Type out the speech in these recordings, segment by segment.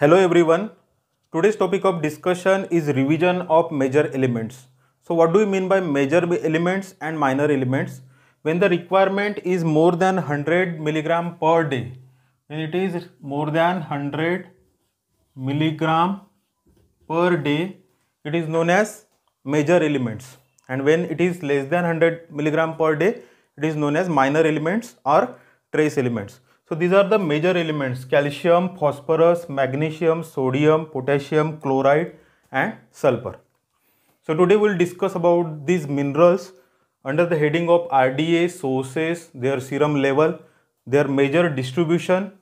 Hello everyone. Today's topic of discussion is revision of major elements. So what do we mean by major elements and minor elements? When the requirement is more than 100 milligram per day. When it is more than 100 milligram per day, it is known as major elements. And when it is less than 100 milligram per day, it is known as minor elements or trace elements. So these are the major elements calcium, phosphorus, magnesium, sodium, potassium, chloride and sulfur. So today we will discuss about these minerals under the heading of RDA, sources, their serum level, their major distribution,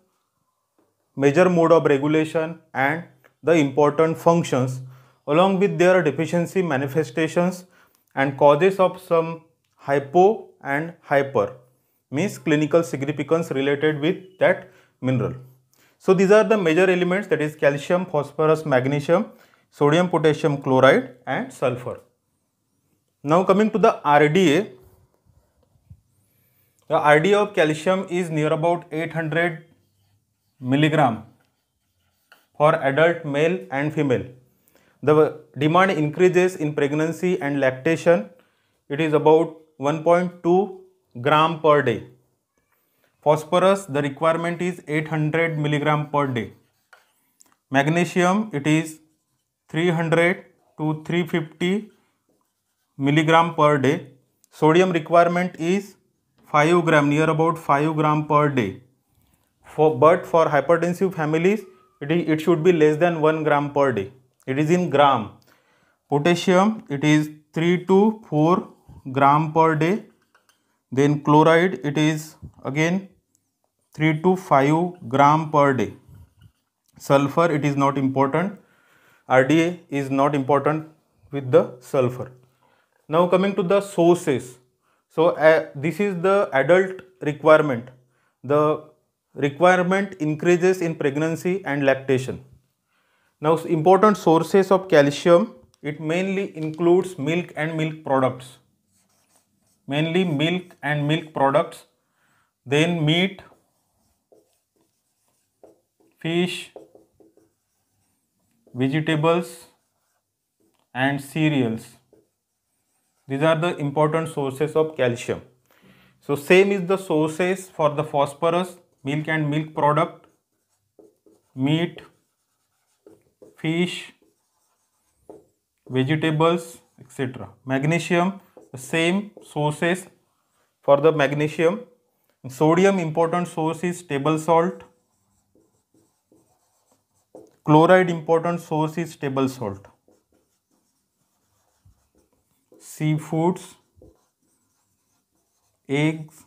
major mode of regulation and the important functions along with their deficiency manifestations and causes of some hypo and hyper means clinical significance related with that mineral. So these are the major elements that is calcium, phosphorus, magnesium, sodium potassium chloride and sulfur. Now coming to the RDA. The RDA of calcium is near about 800 milligram for adult male and female. The demand increases in pregnancy and lactation. It is about 1.2 gram per day phosphorus the requirement is 800 milligram per day magnesium it is 300 to three fifty milligram per day sodium requirement is 5 gram near about 5 gram per day for but for hypertensive families it is it should be less than one gram per day it is in gram potassium it is three to four gram per day then chloride it is again 3 to 5 gram per day sulfur it is not important rda is not important with the sulfur now coming to the sources so uh, this is the adult requirement the requirement increases in pregnancy and lactation now important sources of calcium it mainly includes milk and milk products mainly milk and milk products, then meat, fish, vegetables and cereals. These are the important sources of calcium. So same is the sources for the phosphorus, milk and milk product, meat, fish, vegetables, etc. Magnesium same sources for the magnesium. sodium important source is table salt. Chloride important source is table salt. Seafoods, eggs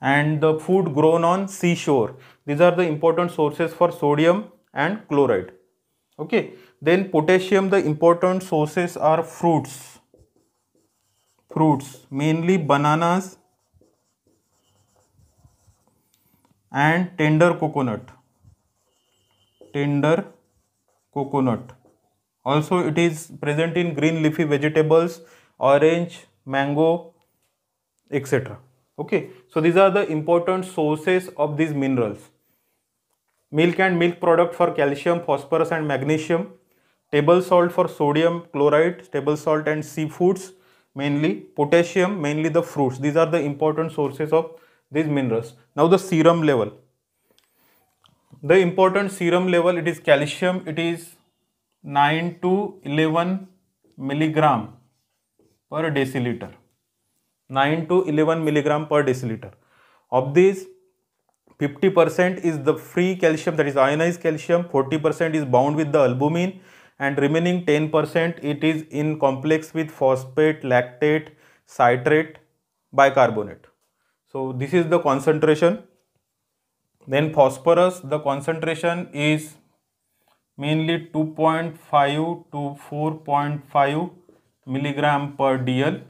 and the food grown on seashore. These are the important sources for sodium and chloride. Okay. Then potassium, the important sources are fruits fruits mainly bananas and tender coconut tender coconut also it is present in green leafy vegetables orange mango etc okay so these are the important sources of these minerals milk and milk product for calcium phosphorus and magnesium table salt for sodium chloride table salt and seafoods mainly potassium, mainly the fruits. These are the important sources of these minerals. Now the serum level. The important serum level, it is calcium, it is 9 to 11 milligram per deciliter. 9 to 11 milligram per deciliter. Of these, 50% is the free calcium that is ionized calcium, 40% is bound with the albumin, and remaining 10% it is in complex with phosphate, lactate, citrate, bicarbonate. So this is the concentration. Then phosphorus, the concentration is mainly 2.5 to 4.5 milligram per dl.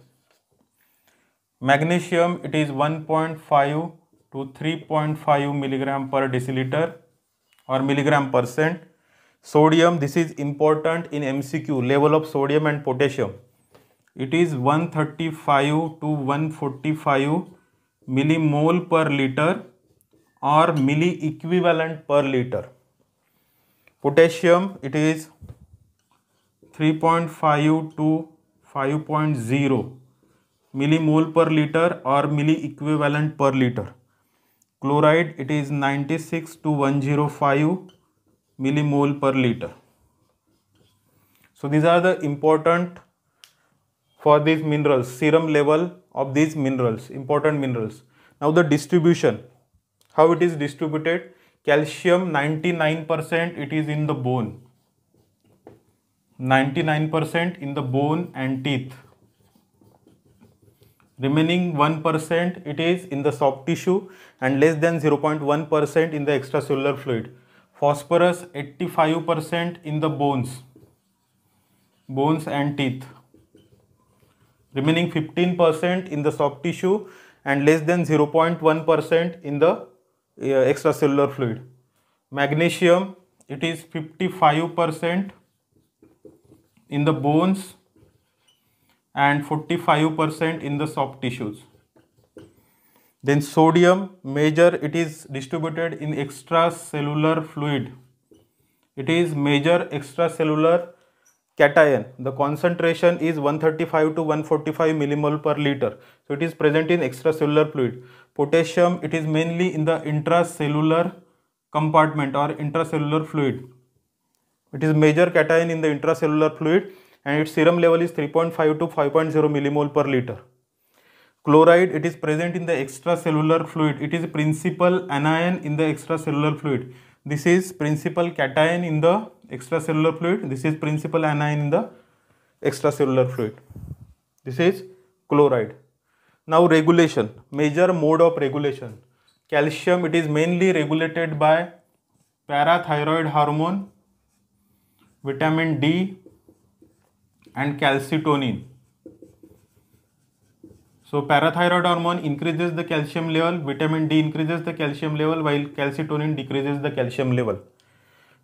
Magnesium, it is 1.5 to 3.5 milligram per deciliter or milligram percent Sodium, this is important in MCQ, level of sodium and potassium. It is 135 to 145 millimole per liter or milli equivalent per liter. Potassium, it is 3.5 to 5.0 millimole per liter or milli equivalent per liter. Chloride, it is 96 to 105 millimole per liter. So these are the important for these minerals, serum level of these minerals, important minerals. Now the distribution, how it is distributed, calcium 99% it is in the bone, 99% in the bone and teeth. Remaining 1% it is in the soft tissue and less than 0.1% in the extracellular fluid phosphorus 85% in the bones bones and teeth remaining 15% in the soft tissue and less than 0.1% in the uh, extracellular fluid magnesium it is 55% in the bones and 45% in the soft tissues then sodium, major, it is distributed in extracellular fluid. It is major extracellular cation. The concentration is 135 to 145 millimole per liter. So it is present in extracellular fluid. Potassium, it is mainly in the intracellular compartment or intracellular fluid. It is major cation in the intracellular fluid and its serum level is 3.5 to 5.0 millimole per liter. Chloride, it is present in the extracellular fluid. It is principal anion in the extracellular fluid. This is principal cation in the extracellular fluid. This is principal anion in the extracellular fluid. This is chloride. Now regulation, major mode of regulation. Calcium, it is mainly regulated by parathyroid hormone, vitamin D and calcitonin. So parathyroid hormone increases the calcium level, vitamin D increases the calcium level while calcitonin decreases the calcium level.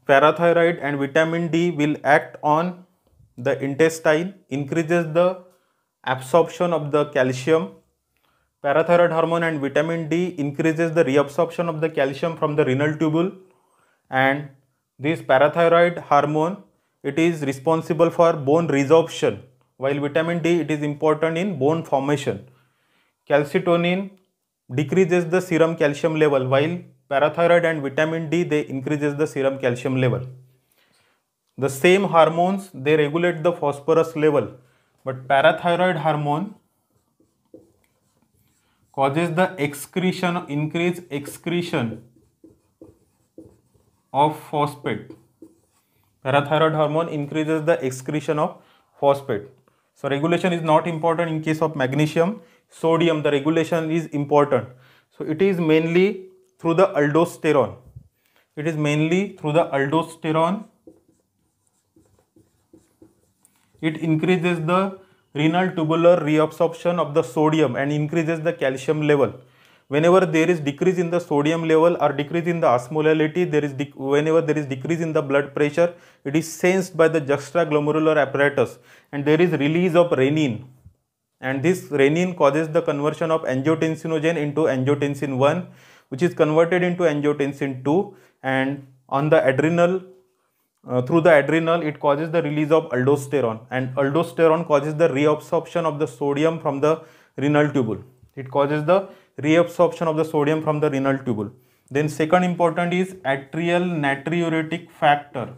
Parathyroid and vitamin D will act on the intestine, increases the absorption of the calcium. Parathyroid hormone and vitamin D increases the reabsorption of the calcium from the renal tubule and this parathyroid hormone it is responsible for bone resorption while vitamin D it is important in bone formation. Calcitonin decreases the serum calcium level while parathyroid and vitamin D they increases the serum calcium level. The same hormones they regulate the phosphorus level but parathyroid hormone causes the excretion increase excretion of phosphate. Parathyroid hormone increases the excretion of phosphate. So regulation is not important in case of magnesium. Sodium, the regulation is important. So it is mainly through the aldosterone. It is mainly through the aldosterone. It increases the renal tubular reabsorption of the sodium and increases the calcium level whenever there is decrease in the sodium level or decrease in the osmolality there is whenever there is decrease in the blood pressure it is sensed by the juxtaglomerular apparatus and there is release of renin and this renin causes the conversion of angiotensinogen into angiotensin 1 which is converted into angiotensin 2 and on the adrenal uh, through the adrenal it causes the release of aldosterone and aldosterone causes the reabsorption of the sodium from the renal tubule it causes the reabsorption of the sodium from the renal tubule. Then second important is atrial natriuretic factor.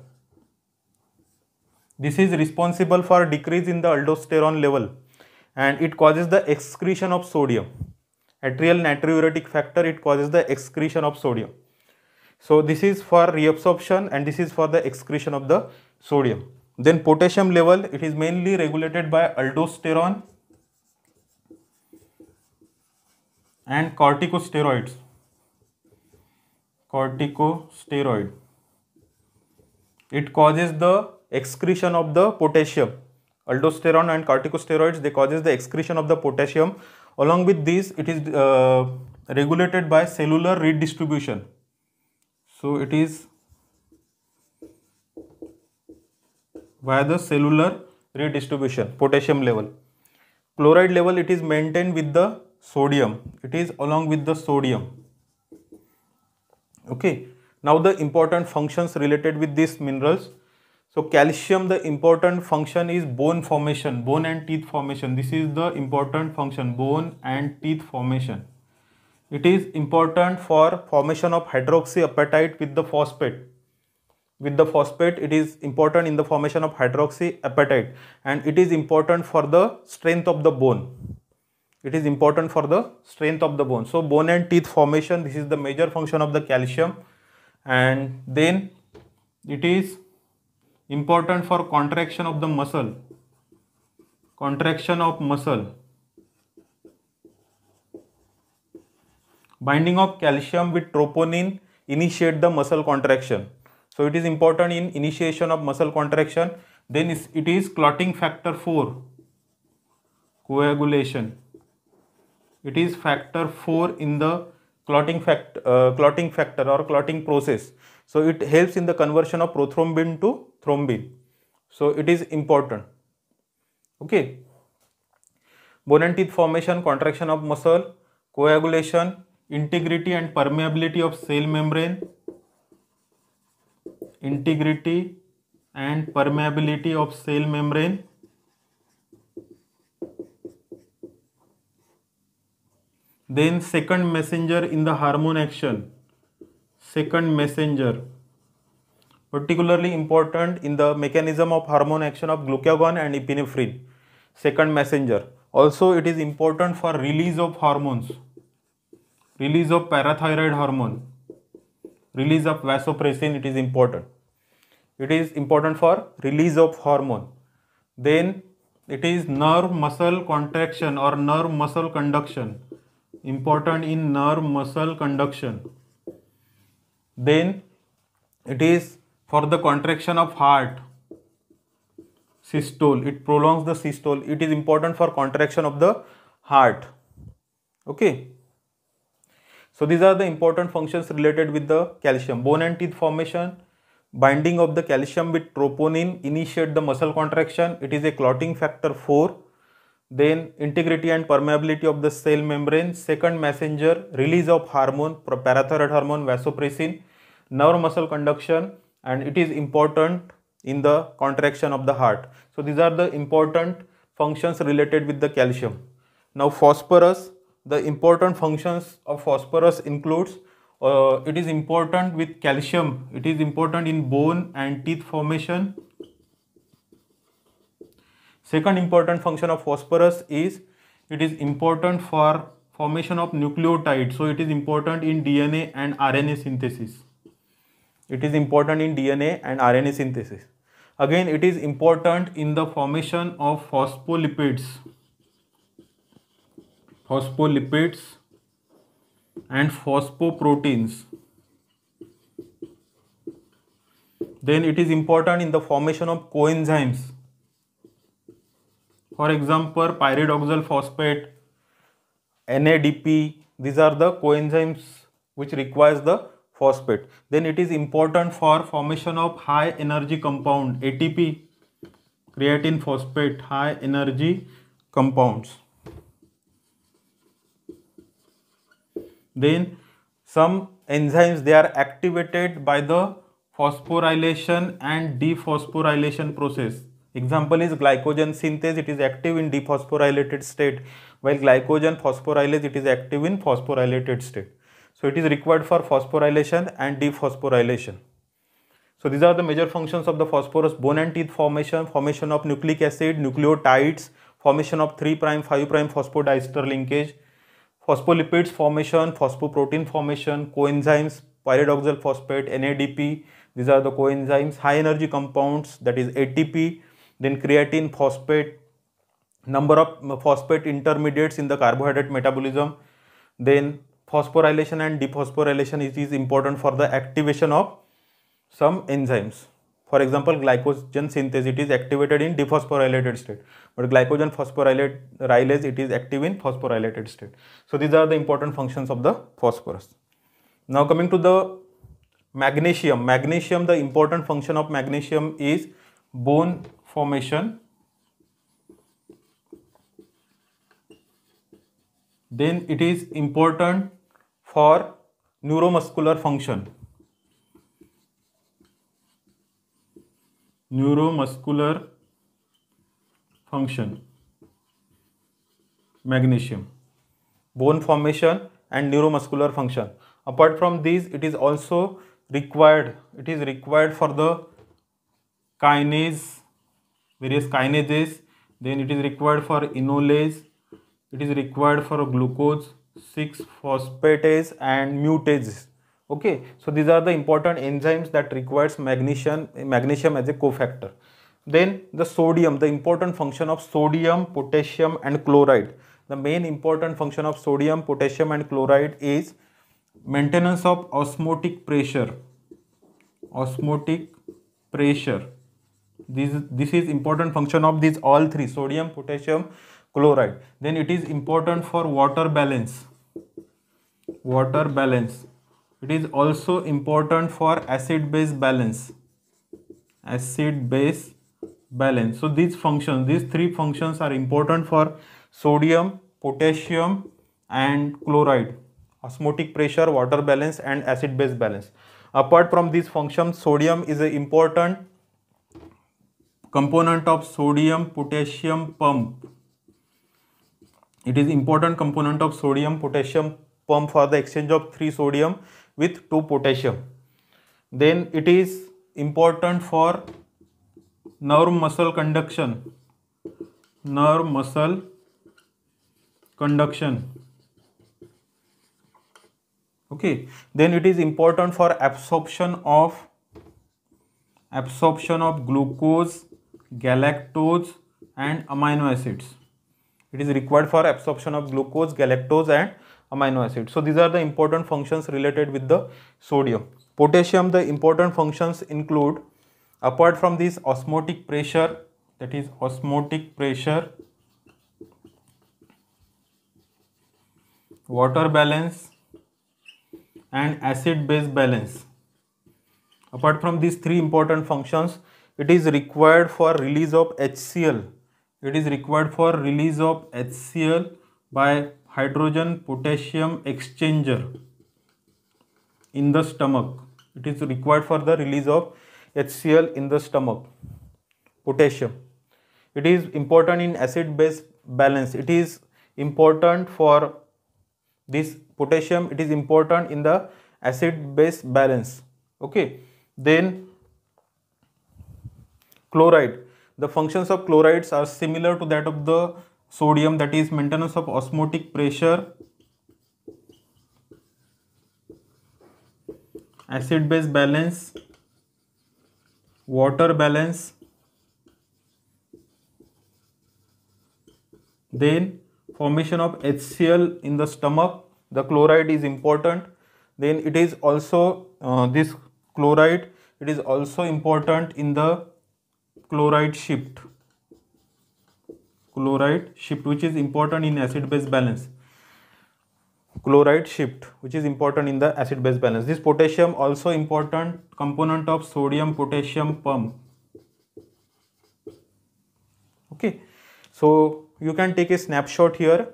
This is responsible for decrease in the aldosterone level and it causes the excretion of sodium. Atrial natriuretic factor, it causes the excretion of sodium. So this is for reabsorption and this is for the excretion of the sodium. Then potassium level, it is mainly regulated by aldosterone and corticosteroids corticosteroid it causes the excretion of the potassium aldosterone and corticosteroids they causes the excretion of the potassium along with this it is uh, regulated by cellular redistribution so it is via the cellular redistribution potassium level chloride level it is maintained with the sodium it is along with the sodium okay now the important functions related with these minerals so calcium the important function is bone formation bone and teeth formation this is the important function bone and teeth formation it is important for formation of hydroxyapatite with the phosphate with the phosphate it is important in the formation of hydroxyapatite and it is important for the strength of the bone it is important for the strength of the bone so bone and teeth formation this is the major function of the calcium and then it is important for contraction of the muscle contraction of muscle binding of calcium with troponin initiate the muscle contraction so it is important in initiation of muscle contraction then it is clotting factor 4 coagulation it is factor 4 in the clotting, fact, uh, clotting factor or clotting process. So it helps in the conversion of prothrombin to thrombin. So it is important. Okay. Bone and teeth formation, contraction of muscle, coagulation, integrity and permeability of cell membrane, integrity and permeability of cell membrane then second messenger in the hormone action second messenger particularly important in the mechanism of hormone action of glucagon and epinephrine second messenger also it is important for release of hormones release of parathyroid hormone release of vasopressin it is important it is important for release of hormone then it is nerve muscle contraction or nerve muscle conduction important in nerve muscle conduction then it is for the contraction of heart systole it prolongs the systole it is important for contraction of the heart okay so these are the important functions related with the calcium bone and teeth formation binding of the calcium with troponin initiate the muscle contraction it is a clotting factor 4 then integrity and permeability of the cell membrane. Second messenger, release of hormone, parathyroid hormone, vasopressin, nerve muscle conduction and it is important in the contraction of the heart. So these are the important functions related with the calcium. Now phosphorus, the important functions of phosphorus includes uh, it is important with calcium, it is important in bone and teeth formation, Second important function of phosphorus is it is important for formation of nucleotides. So it is important in DNA and RNA synthesis. It is important in DNA and RNA synthesis. Again, it is important in the formation of phospholipids. Phospholipids and phosphoproteins. Then it is important in the formation of coenzymes. For example, pyridoxal phosphate, NADP, these are the coenzymes which requires the phosphate. Then it is important for formation of high energy compound ATP, creatine phosphate, high energy compounds. Then some enzymes they are activated by the phosphorylation and dephosphorylation process Example is glycogen synthase, it is active in dephosphorylated state, while glycogen phosphorylase, it is active in phosphorylated state. So it is required for phosphorylation and dephosphorylation. So these are the major functions of the phosphorus bone and teeth formation, formation of nucleic acid, nucleotides, formation of 3 prime 5 prime phosphodiester linkage, phospholipids formation, phosphoprotein formation, coenzymes, pyridoxal phosphate, NADP, these are the coenzymes, high energy compounds that is ATP, then creatine, phosphate, number of uh, phosphate intermediates in the carbohydrate metabolism. Then phosphorylation and dephosphorylation is important for the activation of some enzymes. For example, glycogen synthesis it is activated in dephosphorylated state, but glycogen phosphorylase it is active in phosphorylated state. So these are the important functions of the phosphorus. Now coming to the magnesium. Magnesium, the important function of magnesium is bone formation then it is important for neuromuscular function neuromuscular function magnesium bone formation and neuromuscular function apart from these it is also required it is required for the kinase various kinases then it is required for enolase it is required for glucose 6 phosphatase and mutases okay so these are the important enzymes that requires magnesium magnesium as a cofactor then the sodium the important function of sodium potassium and chloride the main important function of sodium potassium and chloride is maintenance of osmotic pressure osmotic pressure this this is important function of these all three sodium potassium chloride then it is important for water balance water balance it is also important for acid base balance acid base balance so these functions these three functions are important for sodium potassium and chloride osmotic pressure water balance and acid base balance apart from these functions sodium is important component of sodium potassium pump it is important component of sodium potassium pump for the exchange of 3 sodium with 2 potassium then it is important for nerve muscle conduction nerve muscle conduction okay then it is important for absorption of absorption of glucose galactose and amino acids. It is required for absorption of glucose, galactose and amino acids. So these are the important functions related with the sodium. Potassium, the important functions include apart from this osmotic pressure that is osmotic pressure, water balance and acid base balance. Apart from these three important functions, it is required for release of HCl. It is required for release of HCl by hydrogen potassium exchanger in the stomach. It is required for the release of HCl in the stomach, potassium. It is important in acid base balance. It is important for this potassium. It is important in the acid base balance. Okay. Then Chloride. The functions of chlorides are similar to that of the sodium that is maintenance of osmotic pressure, acid base balance, water balance, then formation of HCl in the stomach, the chloride is important, then it is also uh, this chloride, it is also important in the chloride shift chloride shift which is important in acid base balance chloride shift which is important in the acid base balance this potassium also important component of sodium potassium pump okay so you can take a snapshot here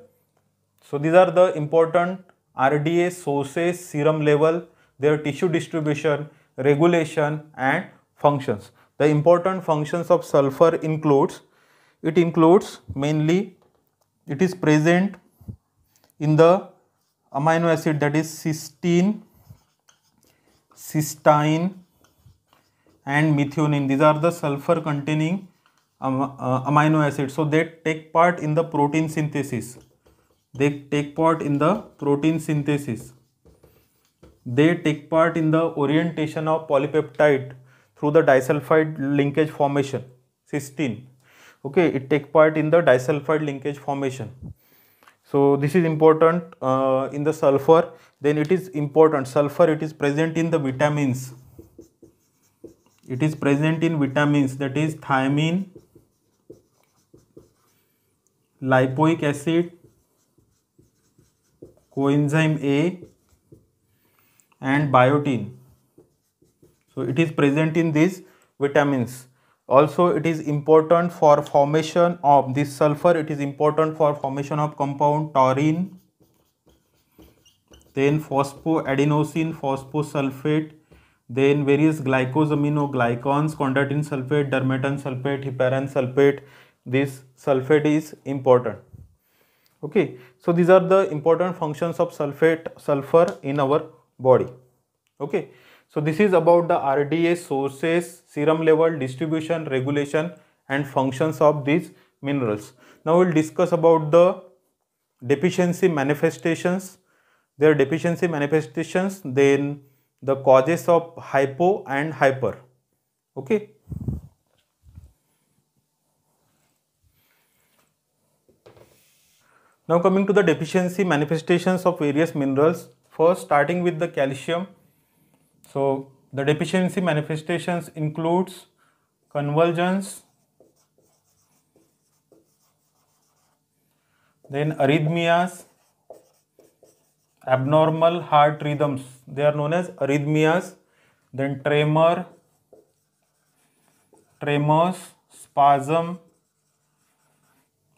so these are the important RDA sources serum level their tissue distribution regulation and functions the important functions of sulfur includes, it includes mainly, it is present in the amino acid that is cysteine, cysteine and methionine. These are the sulfur containing um, uh, amino acids. So they take part in the protein synthesis. They take part in the protein synthesis. They take part in the orientation of polypeptide through the disulfide linkage formation cysteine okay it take part in the disulfide linkage formation so this is important uh, in the sulfur then it is important sulfur it is present in the vitamins it is present in vitamins that is thiamine lipoic acid coenzyme A and biotin so it is present in these vitamins. Also it is important for formation of this sulfur, it is important for formation of compound taurine, then phosphoadenosine, phosphosulfate, then various glycosaminoglycans, chondroitin sulfate, dermatan sulfate, heparin sulfate, this sulfate is important. Okay, so these are the important functions of sulfate, sulfur in our body. Okay. So this is about the RDA sources, serum level, distribution, regulation and functions of these minerals. Now we'll discuss about the deficiency manifestations, their deficiency manifestations, then the causes of hypo and hyper. Okay. Now coming to the deficiency manifestations of various minerals. First starting with the calcium. So the deficiency manifestations includes convulsions, then arrhythmias, abnormal heart rhythms, they are known as arrhythmias, then tremor, tremors, spasm,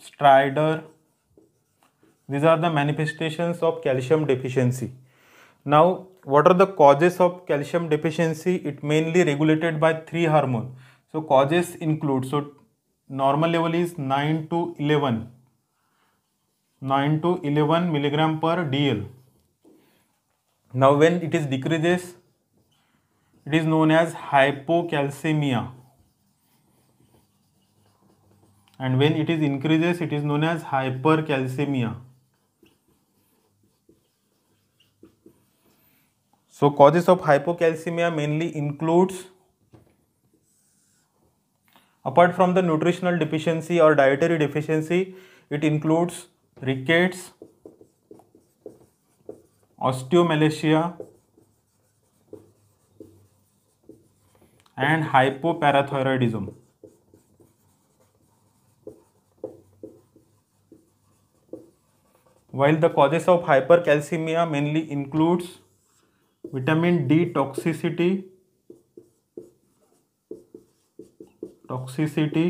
stridor. These are the manifestations of calcium deficiency. Now, what are the causes of calcium deficiency? It mainly regulated by three hormone. So causes include, so normal level is 9 to 11. 9 to 11 milligram per dl. Now when it is decreases, it is known as hypocalcemia. And when it is increases, it is known as hypercalcemia. So causes of hypocalcemia mainly includes apart from the nutritional deficiency or dietary deficiency it includes rickets osteomalacia and hypoparathyroidism the causes of hypercalcemia mainly includes vitamin D toxicity toxicity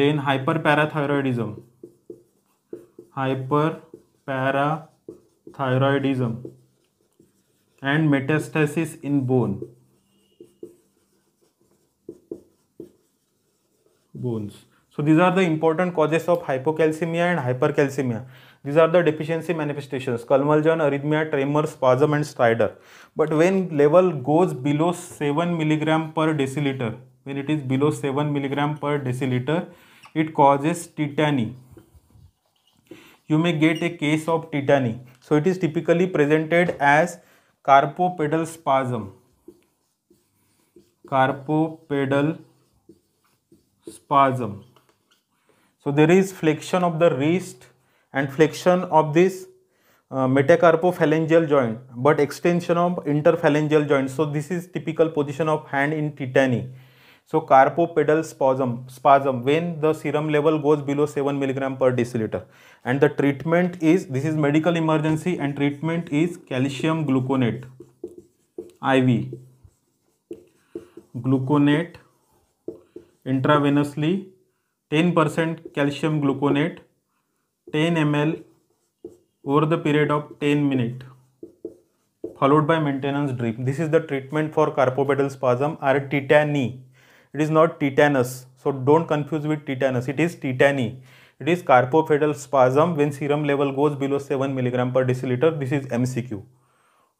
then hyperparathyroidism hyperparathyroidism and metastasis in bone bones so these are the important causes of hypocalcemia and hypercalcemia These are the deficiency manifestations, convulsion, arrhythmia, tremor, spasm and stridor. But when level goes below 7 milligram per deciliter, when it is below 7 milligram per deciliter, it causes tetany. You may get a case of tetany. So it is typically presented as carpopedal spasm. Carpopedal spasm. So there is flexion of the wrist, and flexion of this uh, metacarpophalangeal joint but extension of interphalangeal joint so this is typical position of hand in tetany so carpopedal spasm spasm when the serum level goes below 7 milligram per deciliter and the treatment is this is medical emergency and treatment is calcium gluconate iv gluconate intravenously 10% calcium gluconate 10 ml over the period of 10 minutes followed by maintenance drip. This is the treatment for carpopedal spasm or tetany. It is not tetanus. So don't confuse with tetanus. It is tetany. It is carpopedal spasm when serum level goes below 7 milligram per deciliter. This is MCQ.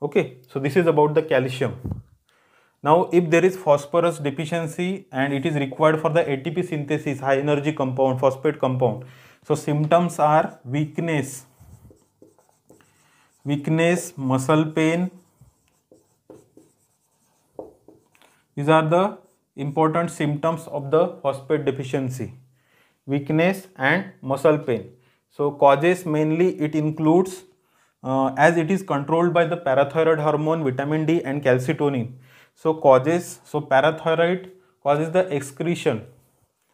Okay. So this is about the calcium. Now if there is phosphorus deficiency and it is required for the ATP synthesis, high energy compound, phosphate compound, so symptoms are weakness, weakness, muscle pain. These are the important symptoms of the phosphate deficiency, weakness and muscle pain. So causes mainly it includes uh, as it is controlled by the parathyroid hormone, vitamin D and calcitonin. So causes, so parathyroid causes the excretion.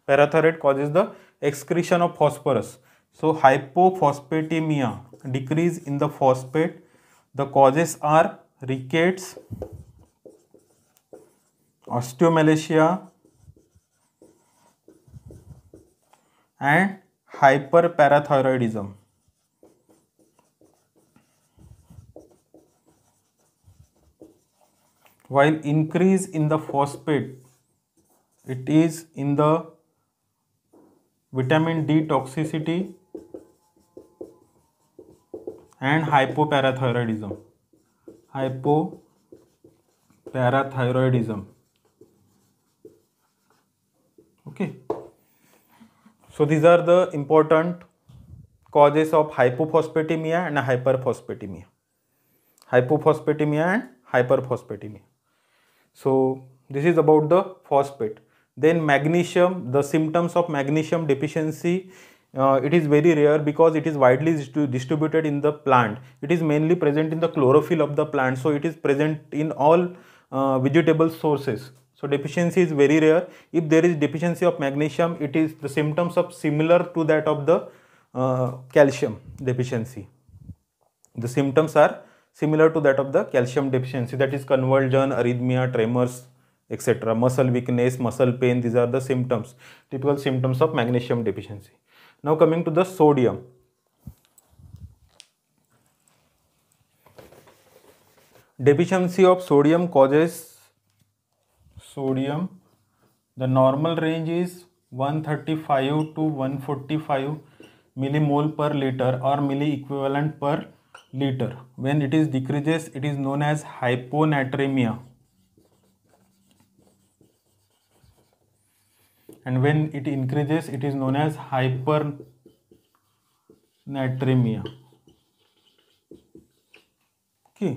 Parathyroid causes the excretion of phosphorus. So hypophosphatemia, decrease in the phosphate. The causes are rickets, osteomalacia and hyperparathyroidism. While increase in the phosphate, it is in the vitamin D toxicity and hypoparathyroidism. Hypoparathyroidism. Okay. So these are the important causes of hypophosphatemia and hyperphosphatemia. Hypophosphatemia and hyperphosphatemia. So this is about the phosphate. Then magnesium, the symptoms of magnesium deficiency, uh, it is very rare because it is widely distributed in the plant. It is mainly present in the chlorophyll of the plant. So it is present in all uh, vegetable sources. So deficiency is very rare. If there is deficiency of magnesium, it is the symptoms of similar to that of the uh, calcium deficiency. The symptoms are similar to that of the calcium deficiency that is convulsion, arrhythmia, tremors, etcetera muscle weakness muscle pain these are the symptoms typical symptoms of magnesium deficiency now coming to the sodium deficiency of sodium causes sodium the normal range is 135 to one forty five millimole per litre or milliequivalent per litre when it is decreases it is known as hyponatremia and when it increases it is known as hypernatremia okay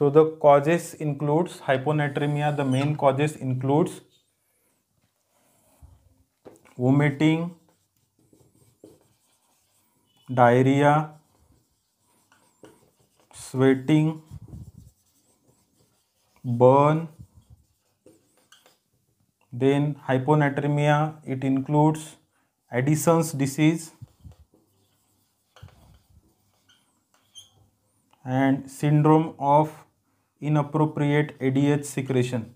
so the causes includes hyponatremia the main causes includes vomiting diarrhea sweating burn then hyponatremia, it includes Addison's disease and syndrome of inappropriate ADH secretion.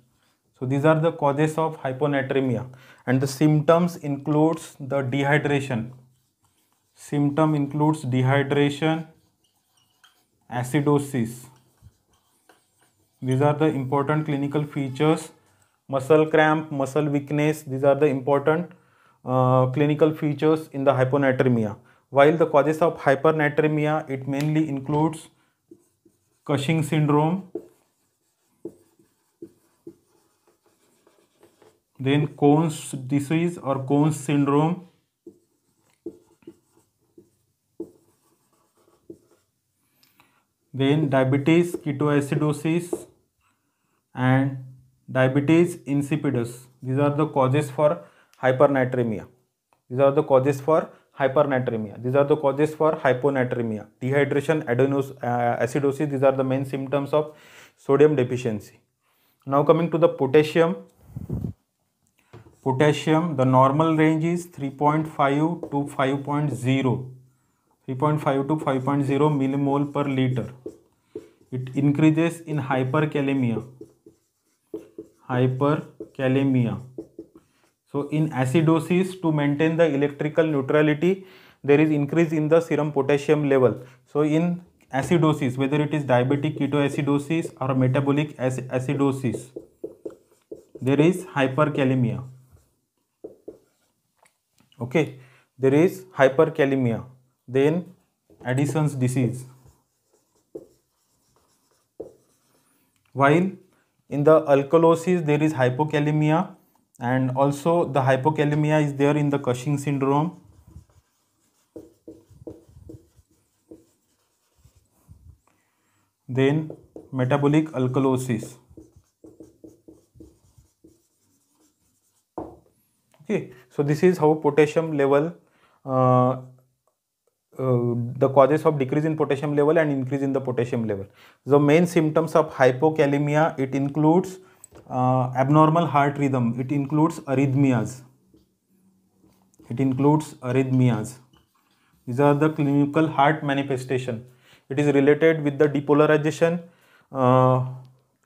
So these are the causes of hyponatremia and the symptoms includes the dehydration. Symptom includes dehydration, acidosis. These are the important clinical features muscle cramp, muscle weakness, these are the important uh, clinical features in the hyponatremia. While the causes of hypernatremia, it mainly includes Cushing syndrome, then Cohn's disease or Cohn's syndrome, then diabetes, ketoacidosis and diabetes insipidus these are the causes for hypernatremia these are the causes for hypernatremia these are the causes for hyponatremia dehydration uh, acidosis these are the main symptoms of sodium deficiency now coming to the potassium potassium the normal range is 3.5 to 5.0 3.5 to 5.0 millimole per liter it increases in hyperkalemia hyperkalemia. So in acidosis to maintain the electrical neutrality there is increase in the serum potassium level. So in acidosis whether it is diabetic ketoacidosis or metabolic acidosis there is hyperkalemia. Okay there is hyperkalemia then Addison's disease while in the alkalosis there is hypokalemia and also the hypokalemia is there in the Cushing syndrome then metabolic alkalosis okay so this is how potassium level uh, the causes of decrease in potassium level and increase in the potassium level. The main symptoms of hypokalemia, it includes uh, abnormal heart rhythm, it includes arrhythmias. It includes arrhythmias. These are the clinical heart manifestation. It is related with the depolarization, uh,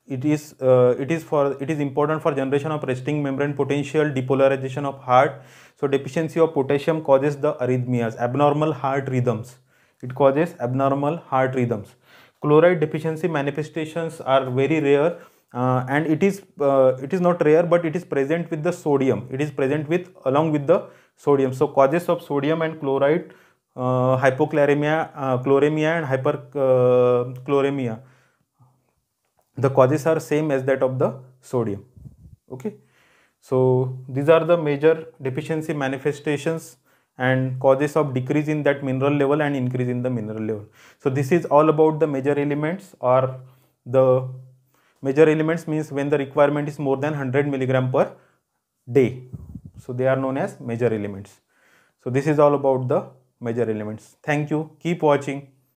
it is uh, it is for it is important for generation of resting membrane potential depolarization of heart so deficiency of potassium causes the arrhythmias abnormal heart rhythms it causes abnormal heart rhythms chloride deficiency manifestations are very rare uh, and it is uh, it is not rare but it is present with the sodium it is present with along with the sodium so causes of sodium and chloride uh, hypochloremia uh, chloremia and hyperchloremia uh, the causes are same as that of the sodium okay so these are the major deficiency manifestations and causes of decrease in that mineral level and increase in the mineral level so this is all about the major elements or the major elements means when the requirement is more than 100 milligram per day so they are known as major elements so this is all about the major elements thank you keep watching